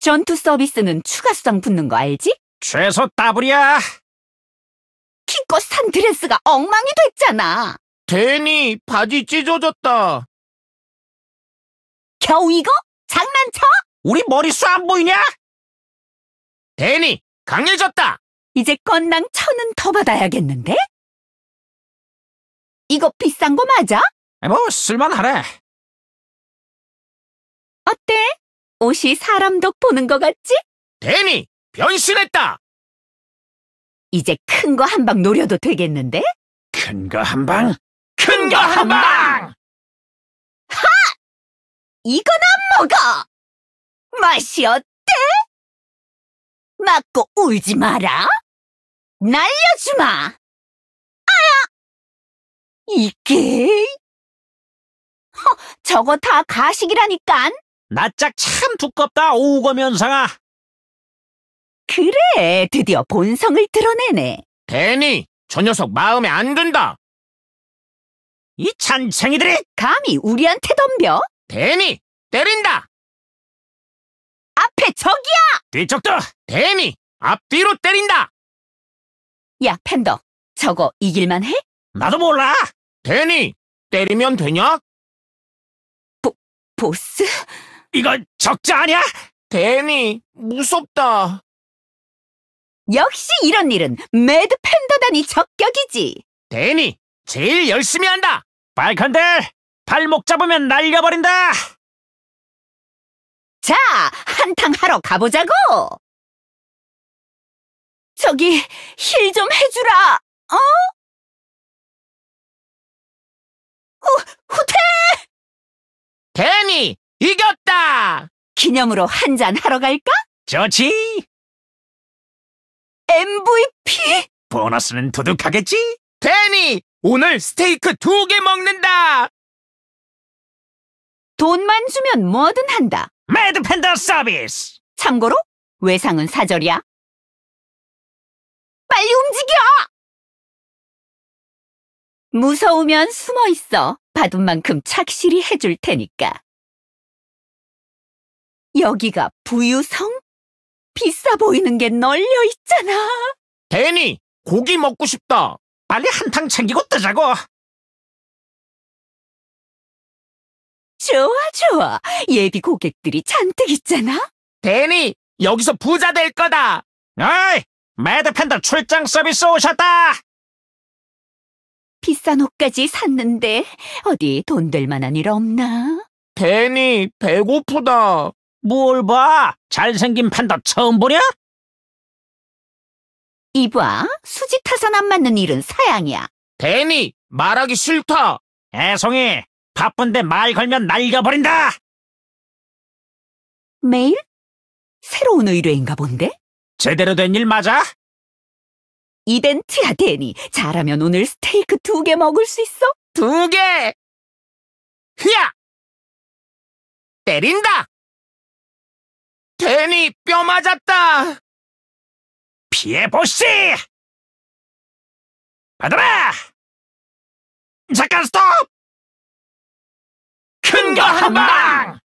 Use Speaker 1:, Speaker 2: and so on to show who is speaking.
Speaker 1: 전투 서비스는 추가 수당 붙는 거 알지? 최소 따블이야. 키껏산 드레스가 엉망이 됐잖아. 괜니 바지 찢어졌다. 겨우 이거? 장난쳐? 우리 머리수 안 보이냐? 대니 강해졌다. 이제 건당 천은 더 받아야겠는데? 이거 비싼 거 맞아? 뭐쓸만하래 옷이 사람 덕 보는 것 같지? 데니 변신했다. 이제 큰 거 한 방 노려도 되겠는데? 큰 거 한 방? 큰 거 한 방! 하! 이거나 먹어! 맛이 어때? 맞고 울지 마라! 날려주마! 아야! 이게? 허, 저거 다 가식이라니깐! 낯짝 참 두껍다 오거면상아. 그래, 드디어 본성을 드러내네. 대니, 저 녀석 마음에 안 든다. 이찬챙이들이 감히 우리한테 덤벼? 대니, 때린다. 앞에 저기야 뒤쪽도 대니, 앞뒤로 때린다. 야, 팬더, 저거 이길만 해? 나도 몰라. 대니, 때리면 되냐? 보, 보스? 이건 적자 아니야? 대니, 무섭다. 역시 이런 일은 매드 팬더단이 적격이지. 대니, 제일 열심히 한다. 발칸들, 발목 잡으면 날려버린다. 자, 한탕 하러 가보자고. 저기, 힐 좀 해주라, 어? 이겼다! 기념으로 한 잔 하러 갈까? 좋지! MVP? 보너스는 도둑하겠지? 데니! 오늘 스테이크 두 개 먹는다! 돈만 주면 뭐든 한다. 매드팬더 서비스! 참고로 외상은 사절이야. 빨리 움직여! 무서우면 숨어 있어. 받은 만큼 착실히 해줄 테니까. 여기가 부유성? 비싸 보이는 게 널려 있잖아. 데니 고기 먹고 싶다. 빨리 한탕 챙기고 뜨자고. 좋아, 좋아. 예비 고객들이 잔뜩 있잖아. 데니 여기서 부자 될 거다. 어이, 매드팬더 출장 서비스 오셨다. 비싼 옷까지 샀는데 어디 돈 될 만한 일 없나? 데니 배고프다. 뭘 봐? 잘생긴 판다 처음 보냐? 이봐, 수지 타선 안 맞는 일은 사양이야. 대니, 말하기 싫다. 애송이, 바쁜데 말 걸면 날려버린다. 매일? 새로운 의뢰인가 본데? 제대로 된 일 맞아? 이벤트야, 대니. 잘하면 오늘 스테이크 두 개 먹을 수 있어? 두 개! 흐야! 때린다! 괜히 뼈 맞았다! 피해보시! 받아라! 잠깐 스톱! 큰 거 한 방!